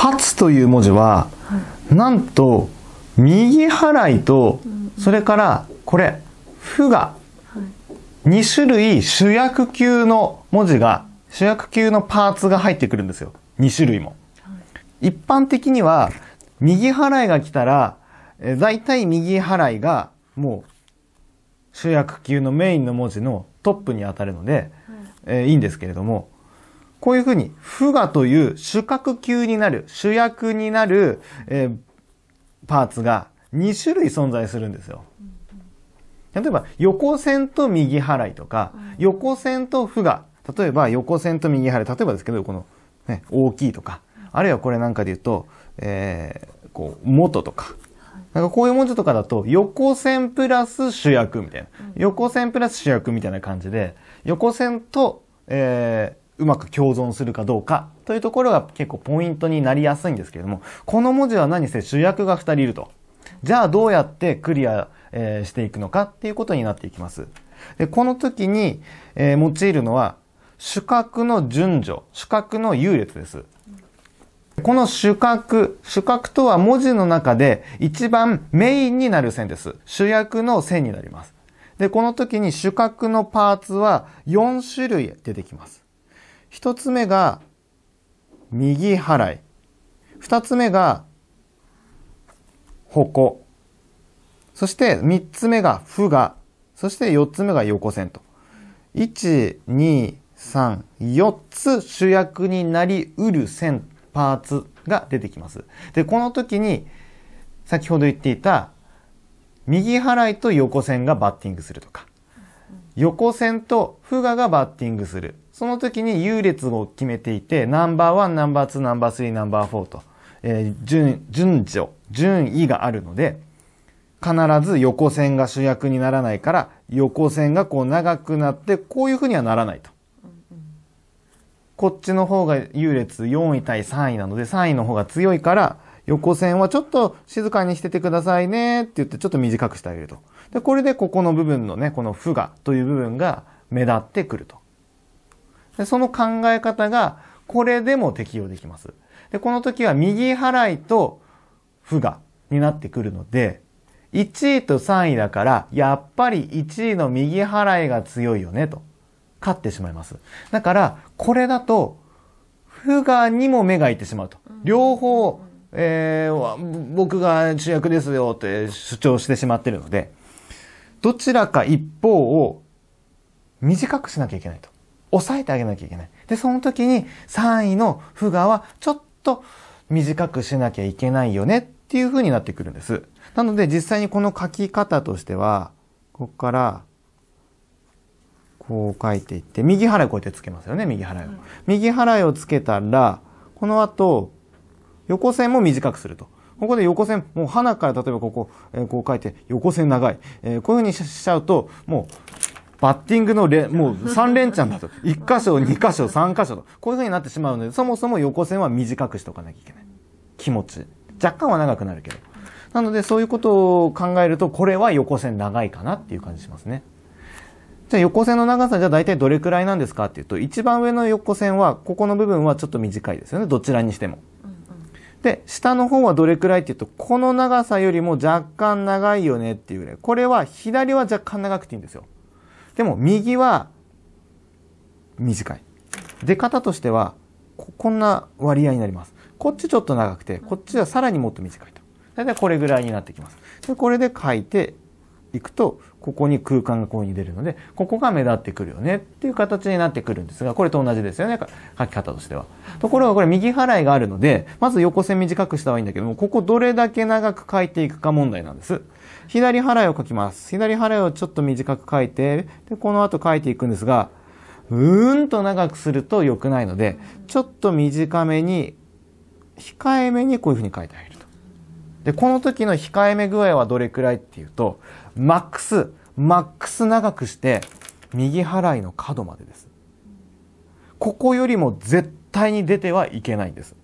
初という文字は、なんと右払いと、それからこれ「負」が2種類主役級の文字が主役級のパーツが入ってくるんですよ2種類も。一般的には右払いが来たら大体右払いがもう主役級のメインの文字のトップに当たるので、えいいんですけれどもこういうふうに、フガという主角級になる、主役になる、えー、パーツが2種類存在するんですよ。例えば、横線と右払いとか、横線とフガ。例えば、横線と右払い。例えばですけど、この、ね、大きいとか、あるいはこれなんかで言うと、えー、こう、元とか、なんかこういう文字とかだと、横線プラス主役みたいな。横線プラス主役みたいな感じで、横線と、えー、うまく共存するかどうかというところが結構ポイントになりやすいんですけれども、この文字は何せ主役が2人いると。じゃあどうやってクリア、えしていくのかっていうことになっていきます。で、この時に、えー、用いるのは主格の順序、主格の優劣です。この主格、主格とは文字の中で一番メインになる線です。主役の線になります。で、この時に主格のパーツは4種類出てきます。一つ目が右払い二つ目が矛そして三つ目が負がそして四つ目が横線と一、二、三、四つ主役になりうる線パーツが出てきますでこの時に先ほど言っていた右払いと横線がバッティングするとか横線と負荷がバッティングするその時に優劣を決めていて、ナンバーワン、ナンバーツー、ナンバースリー、ナンバーフォーと、えー、順、順序、順位があるので、必ず横線が主役にならないから、横線がこう長くなって、こういうふうにはならないと。こっちの方が優劣4位対3位なので、3位の方が強いから、横線はちょっと静かにしててくださいねって言ってちょっと短くしてあげると。で、これでここの部分のね、この負荷という部分が目立ってくると。でその考え方がこれでも適用できます。で、この時は右払いと負がになってくるので、1位と3位だから、やっぱり1位の右払いが強いよねと、勝ってしまいます。だから、これだと、負がにも目がいってしまうと。両方、えー、僕が主役ですよって主張してしまってるので、どちらか一方を短くしなきゃいけないと。抑えてあげなきゃいけない。で、その時に3位のフガはちょっと短くしなきゃいけないよねっていう風になってくるんです。なので実際にこの書き方としては、ここから、こう書いていって、右払いこうやってつけますよね、右払いを。右払いをつけたら、この後、横線も短くすると。ここで横線、もう花から例えばここ、えー、こう書いて、横線長い。えー、こういう風にしちゃうと、もう、バッティングのれもう3連チャンだと、1箇所、2箇所、3箇所と、こういう風になってしまうので、そもそも横線は短くしとかなきゃいけない。気持ち。若干は長くなるけど。なので、そういうことを考えると、これは横線長いかなっていう感じしますね。じゃあ横線の長さじゃあ大体どれくらいなんですかっていうと、一番上の横線は、ここの部分はちょっと短いですよね。どちらにしても。で、下の方はどれくらいっていうと、この長さよりも若干長いよねっていうぐらい。これは左は若干長くていいんですよ。でも右は短い。出方としてはこんな割合になります。こっちちょっと長くて、こっちはさらにもっと短いと。大体これぐらいになってきます。で、これで書いていくと、ここに空間がこうに出るので、ここが目立ってくるよねっていう形になってくるんですが、これと同じですよね、書き方としては。ところがこれ右払いがあるので、まず横線短くした方がいいんだけども、ここどれだけ長く書いていくか問題なんです。左払いを書きます。左払いをちょっと短く書いて、で、この後書いていくんですが、うーんと長くすると良くないので、ちょっと短めに、控えめにこういうふうに書いてあげる。で、この時の控えめ具合はどれくらいっていうと、マックス、マックス長くして、右払いの角までです。ここよりも絶対に出てはいけないんです。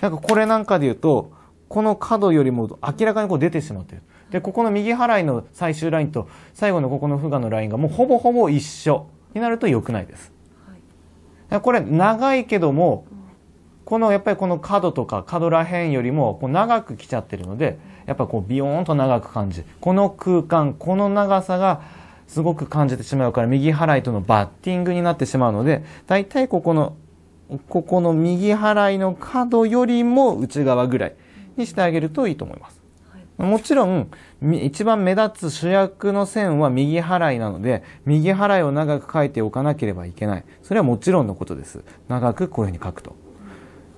なんかこれなんかで言うと、この角よりも明らかにこう出てしまってる。で、ここの右払いの最終ラインと最後のここの負荷のラインがもうほぼほぼ一緒になると良くないです。これ長いけどもこのやっぱりこの角とか角ら辺よりもこう長く来ちゃってるのでやっぱこうビヨーンと長く感じこの空間この長さがすごく感じてしまうから右払いとのバッティングになってしまうので大体ここのここの右払いの角よりも内側ぐらいにしてあげるといいと思います。もちろん、一番目立つ主役の線は右払いなので、右払いを長く書いておかなければいけない。それはもちろんのことです。長くこういうふうに書くと。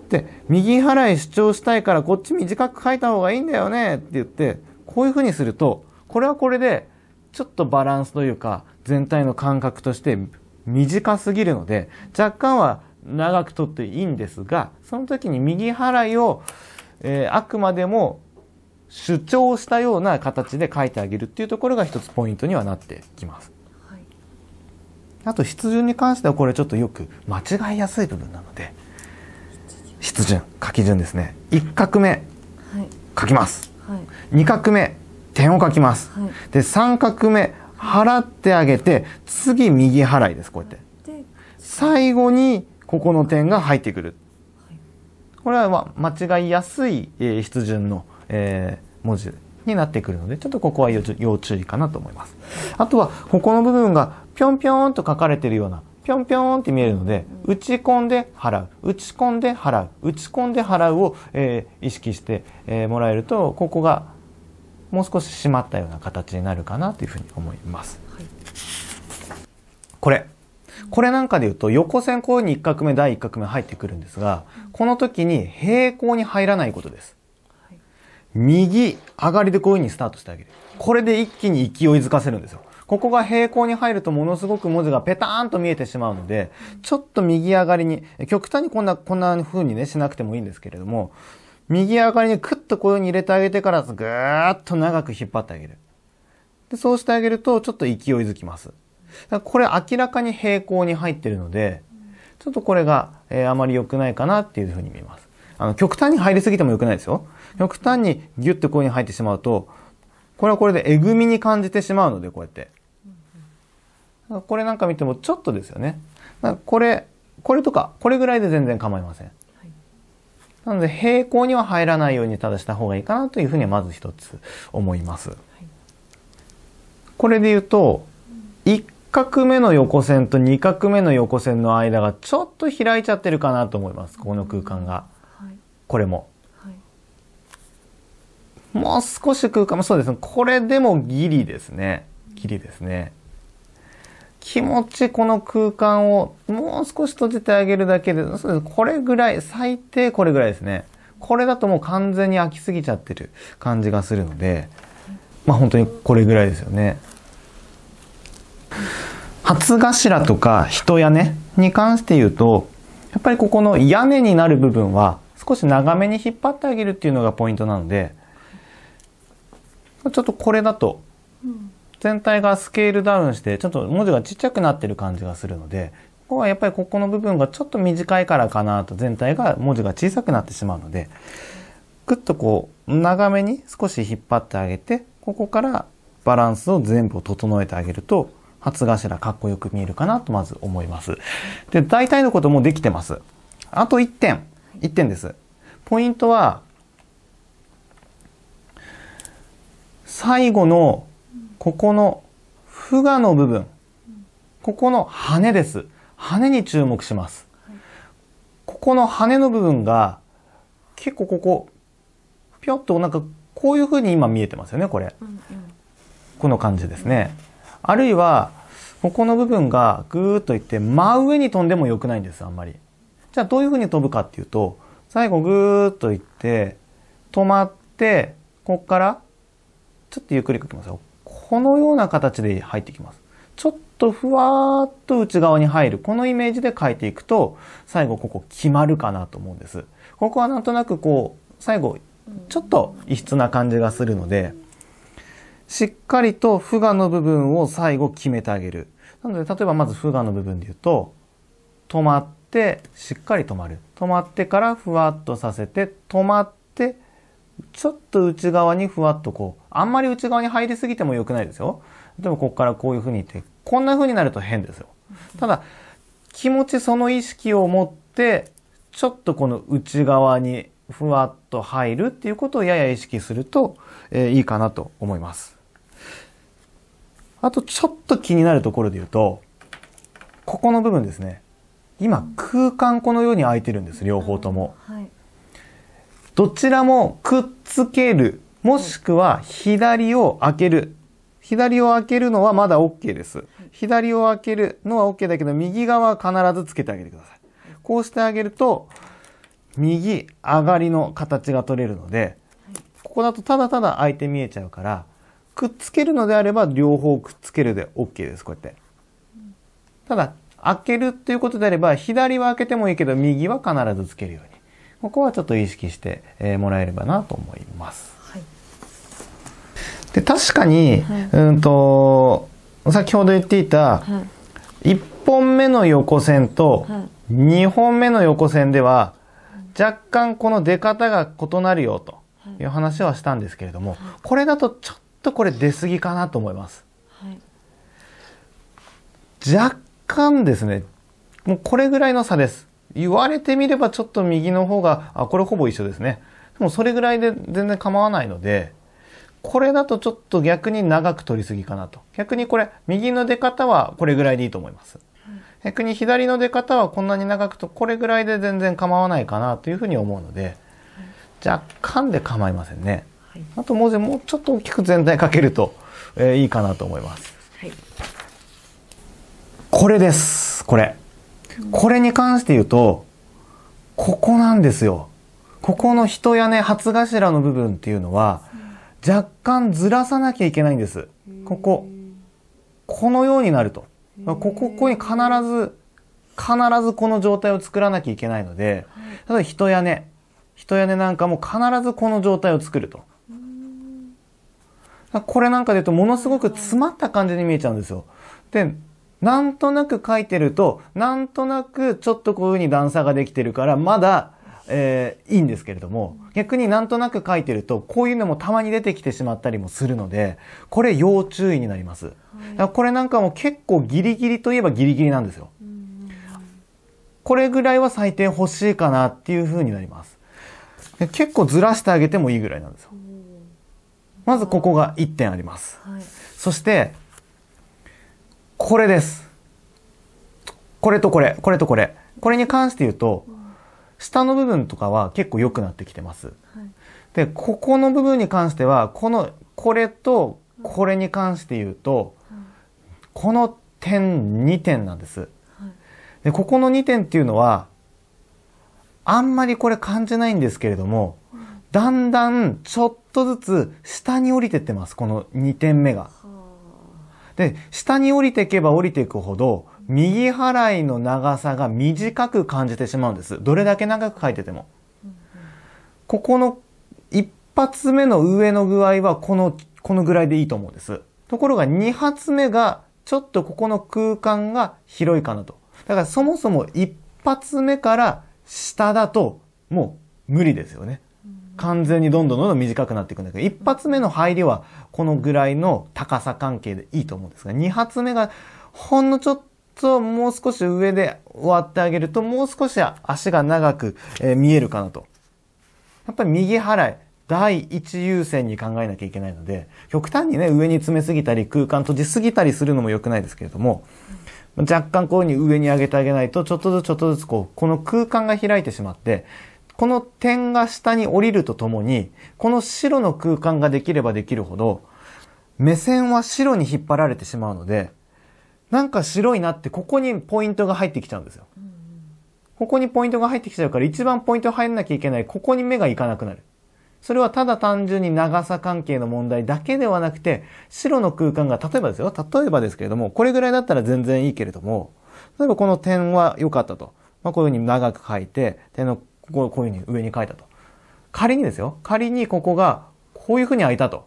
で、右払い主張したいからこっち短く書いた方がいいんだよねって言って、こういうふうにすると、これはこれで、ちょっとバランスというか、全体の感覚として短すぎるので、若干は長くとっていいんですが、その時に右払いを、えー、あくまでも主張したような形で書いてあげるっていうところが一つポイントにはなってきます。はい、あと、筆順に関してはこれちょっとよく間違いやすい部分なので、順書き順ですね1画目、書きます、はい、2画目点を書きます、はい、で3画目払ってあげて次右払いですこうやって最後にここの点が入ってくるこれは間違いやすい筆順の、え文字になってくるのでちょっとここは要注意かなと思いますあとはここの部分がぴょんぴょんと書かれてるようなぴょんぴょんって見えるので、打ち込んで払う、打ち込んで払う、打ち込んで払うを、えー、意識して、えー、もらえると、ここがもう少し締まったような形になるかなというふうに思います。これ。これなんかで言うと、横線こういうふうに一画目、第一画目入ってくるんですが、この時に平行に入らないことです。右上がりでこういうふうにスタートしてあげる。これで一気に勢いづかせるんですよ。ここが平行に入るとものすごく文字がペターンと見えてしまうので、ちょっと右上がりに、極端にこんな、こんな風にね、しなくてもいいんですけれども、右上がりにクッとこういう風に入れてあげてから、ぐーっと長く引っ張ってあげる。でそうしてあげると、ちょっと勢いづきます。これ明らかに平行に入ってるので、ちょっとこれが、えー、あまり良くないかなっていう風に見えます。あの、極端に入りすぎても良くないですよ。極端にギュッてこういう風に入ってしまうと、これはこれでえぐみに感じてしまうので、こうやって。これなんか見てもちょっとですよね。これ、これとか、これぐらいで全然構いません。なので、平行には入らないようにただした方がいいかなというふうにはまず一つ思います。これで言うと、1画目の横線と2画目の横線の間がちょっと開いちゃってるかなと思います。ここの空間が。これも。もう少し空間もそうですね。これでもギリですね。ギリですね。気持ちこの空間をもう少し閉じてあげるだけで、そうこれぐらい、最低これぐらいですね。これだともう完全に飽きすぎちゃってる感じがするので、まあ本当にこれぐらいですよね。初頭とか人屋根に関して言うと、やっぱりここの屋根になる部分は少し長めに引っ張ってあげるっていうのがポイントなので、ちょっとこれだと、うん全体がスケールダウンして、ちょっと文字がちっちゃくなってる感じがするので、ここはやっぱりここの部分がちょっと短いからかなと全体が文字が小さくなってしまうので、ぐっとこう、長めに少し引っ張ってあげて、ここからバランスを全部整えてあげると、初頭かっこよく見えるかなとまず思います。で、大体のこともできてます。あと1点。1点です。ポイントは、最後のここのフガの部分、ここの羽です。羽に注目します。ここの羽の部分が、結構ここ、ぴょっとなんかこういう風に今見えてますよね、これ。この感じですね。あるいは、ここの部分がぐーっといって真上に飛んでも良くないんです、あんまり。じゃあどういう風に飛ぶかっていうと、最後ぐーっといって、止まって、ここから、ちょっとゆっくり書きますよ。このような形で入ってきます。ちょっとふわーっと内側に入る。このイメージで書いていくと、最後ここ決まるかなと思うんです。ここはなんとなくこう、最後、ちょっと異質な感じがするので、しっかりとフガの部分を最後決めてあげる。なので、例えばまずフガの部分で言うと、止まって、しっかり止まる。止まってからふわっとさせて、止まって、ちょっと内側にふわっとこう、あんまり内側に入りすぎても良くないですよ。でもここからこういう風にいって、こんな風になると変ですよ。ただ、気持ちその意識を持って、ちょっとこの内側にふわっと入るっていうことをやや意識すると、えー、いいかなと思います。あとちょっと気になるところで言うと、ここの部分ですね。今空間このように空いてるんです、両方とも。どちらもくっつける、もしくは左を開ける。左を開けるのはまだ OK です。左を開けるのは OK だけど、右側は必ずつけてあげてください。こうしてあげると、右上がりの形が取れるので、ここだとただただ開いて見えちゃうから、くっつけるのであれば両方くっつけるで OK です、こうやって。ただ、開けるっていうことであれば、左は開けてもいいけど、右は必ずつけるように。ここはちょっと意識してもらえればなと思います。はい、で確かに、うんと先ほど言っていた、はい、1本目の横線と2本目の横線では若干この出方が異なるよという話はしたんですけれども、これだとちょっとこれ出過ぎかなと思います。若干ですねもうこれぐらいの差です。言われてみればちょっと右の方が、あ、これほぼ一緒ですね。でもそれぐらいで全然構わないので、これだとちょっと逆に長く取りすぎかなと。逆にこれ、右の出方はこれぐらいでいいと思います。逆に左の出方はこんなに長くと、これぐらいで全然構わないかなというふうに思うので、若干で構いませんね。あと文字もうちょっと大きく全体かけると、えー、いいかなと思います。はい、これです。これ。これに関して言うと、ここなんですよ。ここの人屋根、初頭の部分っていうのは、若干ずらさなきゃいけないんです。ここ。このようになると。ここ、ここに必ず、必ずこの状態を作らなきゃいけないので、例えば人屋根。人屋根なんかも必ずこの状態を作ると。これなんかで言うとものすごく詰まった感じに見えちゃうんですよ。で、なんとなく書いてると、なんとなくちょっとこういう風に段差ができてるから、まだ、えー、いいんですけれども、逆になんとなく書いてると、こういうのもたまに出てきてしまったりもするので、これ要注意になります。はい、これなんかも結構ギリギリといえばギリギリなんですよ。これぐらいは採点欲しいかなっていう風になります。結構ずらしてあげてもいいぐらいなんですよ。まずここが1点あります。はい、そして、これです。これとこれ、これとこれ。これに関して言うと、下の部分とかは結構良くなってきてます。で、ここの部分に関しては、この、これとこれに関して言うと、この点2点なんです。で、ここの2点っていうのは、あんまりこれ感じないんですけれども、だんだんちょっとずつ下に降りてってます、この2点目が。で、下に降りていけば降りていくほど、右払いの長さが短く感じてしまうんです。どれだけ長く書いてても。ここの一発目の上の具合はこの、このぐらいでいいと思うんです。ところが二発目がちょっとここの空間が広いかなと。だからそもそも一発目から下だともう無理ですよね。完全にどんどんどんどん短くなっていくんだけど、一発目の入りはこのぐらいの高さ関係でいいと思うんですが、二発目がほんのちょっともう少し上で終わってあげると、もう少し足が長く、見えるかなと。やっぱり右払い、第一優先に考えなきゃいけないので、極端にね、上に詰めすぎたり、空間閉じすぎたりするのも良くないですけれども、若干こういうふうに上に上げてあげないと、ちょっとずつちょっとずつこう、この空間が開いてしまって、この点が下に降りるとともに、この白の空間ができればできるほど、目線は白に引っ張られてしまうので、なんか白いなってここにポイントが入ってきちゃうんですよ。ここにポイントが入ってきちゃうから一番ポイント入んなきゃいけない、ここに目がいかなくなる。それはただ単純に長さ関係の問題だけではなくて、白の空間が、例えばですよ、例えばですけれども、これぐらいだったら全然いいけれども、例えばこの点は良かったと。まあ、こういうふうに長く書いて、のここをこういうふうに上に書いたと。仮にですよ。仮にここがこういうふうに開いたと。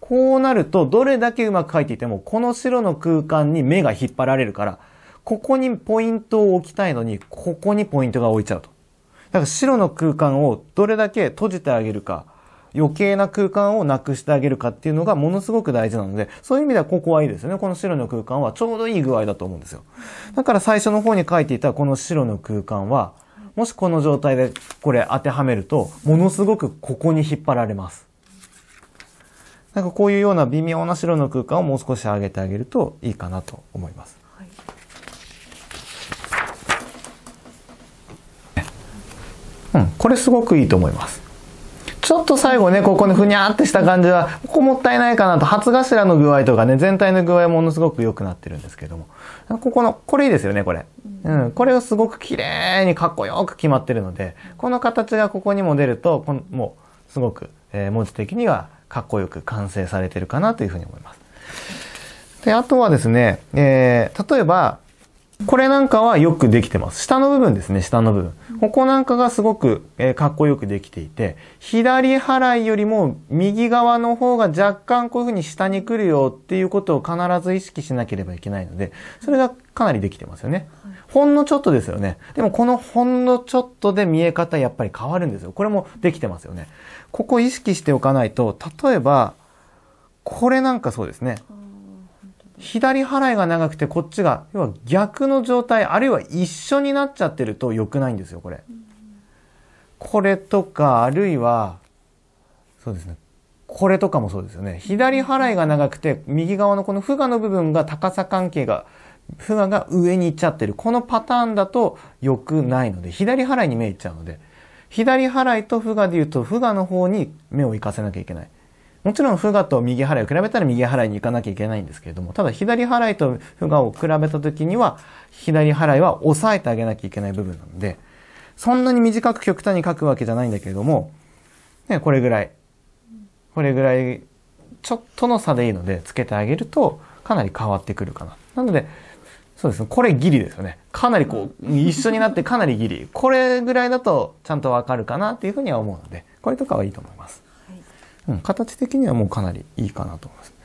こうなると、どれだけうまく書いていても、この白の空間に目が引っ張られるから、ここにポイントを置きたいのに、ここにポイントが置いちゃうと。だから白の空間をどれだけ閉じてあげるか、余計な空間をなくしてあげるかっていうのがものすごく大事なので、そういう意味ではここはいいですよね。この白の空間はちょうどいい具合だと思うんですよ。だから最初の方に書いていたこの白の空間は、もしこの状態でこれ当てはめると、ものすごくここに引っ張られます。なんかこういうような微妙な白の空間をもう少し上げてあげるといいかなと思います。はい、うん、これすごくいいと思います。ちょっと最後ね、ここにふにゃーってした感じは、ここもったいないかなと、初頭の具合とかね、全体の具合ものすごく良くなってるんですけども。ここの、これいいですよね、これ。うん、これがすごく綺麗にかっこよく決まってるので、この形がここにも出ると、このもうすごく、えー、文字的にはかっこよく完成されてるかなというふうに思います。で、あとはですね、えー、例えば、これなんかはよくできてます。下の部分ですね、下の部分。ここなんかがすごく、えー、かっこよくできていて、左払いよりも右側の方が若干こういう風に下に来るよっていうことを必ず意識しなければいけないので、それがかなりできてますよね。ほんのちょっとですよね。でもこのほんのちょっとで見え方やっぱり変わるんですよ。これもできてますよね。ここ意識しておかないと、例えば、これなんかそうですね。左払いが長くてこっちが、要は逆の状態、あるいは一緒になっちゃってると良くないんですよ、これ。これとか、あるいは、そうですね。これとかもそうですよね。左払いが長くて、右側のこの負荷の部分が高さ関係が、負荷が上に行っちゃってる。このパターンだと良くないので、左払いに目いっちゃうので、左払いと負荷で言うと、負荷の方に目を行かせなきゃいけない。もちろん、フガと右払いを比べたら右払いに行かなきゃいけないんですけれども、ただ左払いとフガを比べた時には、左払いは抑えてあげなきゃいけない部分なので、そんなに短く極端に書くわけじゃないんだけれども、ね、これぐらい、これぐらい、ちょっとの差でいいので、つけてあげると、かなり変わってくるかな。なので、そうですね。これギリですよね。かなりこう、一緒になってかなりギリ。これぐらいだとちゃんとわかるかなっていうふうには思うので、これとかはいいと思います。うん、形的にはもうかなりいいかなと思います。